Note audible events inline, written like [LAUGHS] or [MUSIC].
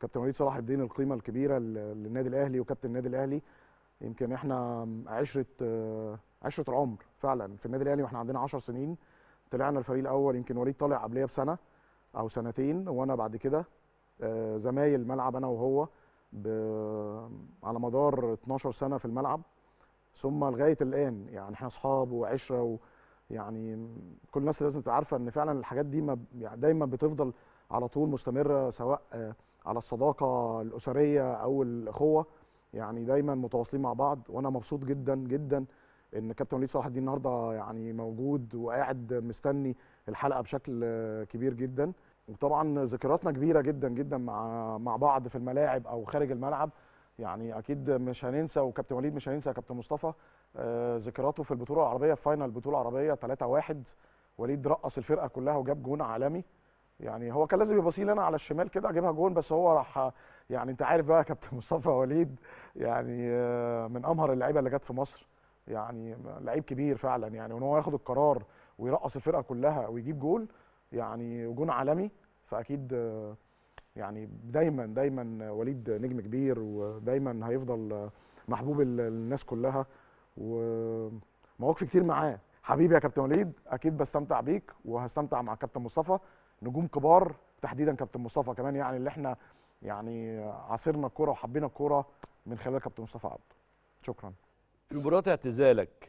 كابتن وليد صلاح الدين القيمه الكبيره للنادي الاهلي وكابتن النادي الاهلي يمكن احنا عشره آه، عشره العمر فعلا في النادي الاهلي واحنا عندنا 10 سنين طلعنا الفريق الاول يمكن وليد طالع قبليه بسنه او سنتين وانا بعد كده آه، زمايل ملعب انا وهو على مدار 12 سنه في الملعب ثم لغايه الان يعني احنا اصحاب وعشره ويعني كل الناس لازم تبقى عارفه ان فعلا الحاجات دي ما يعني دايما بتفضل على طول مستمره سواء آه، على الصداقه الاسريه او الاخوه يعني دايما متواصلين مع بعض وانا مبسوط جدا جدا ان كابتن وليد صلاح الدين النهارده يعني موجود وقاعد مستني الحلقه بشكل كبير جدا وطبعا ذكرياتنا كبيره جدا جدا مع مع بعض في الملاعب او خارج الملعب يعني اكيد مش هننسى وكابتن وليد مش هننسى كابتن مصطفى آه، ذكرياته في البطوله العربيه في فاينل البطوله العربيه 3-1 وليد رقص الفرقه كلها وجاب جون عالمي يعني هو كان لازم يبصيل انا على الشمال كده اجيبها جون بس هو راح يعني انت عارف بقى كابتن [LAUGHS] مصطفى وليد يعني آه، من امهر اللعيبه اللي جت في مصر يعني لعيب كبير فعلا يعني وان هو ياخد القرار ويرقص الفرقه كلها ويجيب جول يعني جون عالمي فاكيد يعني دايما دايما وليد نجم كبير ودايما هيفضل محبوب الناس كلها ومواقف كتير معاه حبيبي يا كابتن وليد اكيد بستمتع بيك وهستمتع مع كابتن مصطفى نجوم كبار تحديدا كابتن مصطفى كمان يعني اللي احنا يعني عاصرنا الكوره وحبينا الكوره من خلال كابتن مصطفى عبده شكرا في مباراه اعتزالك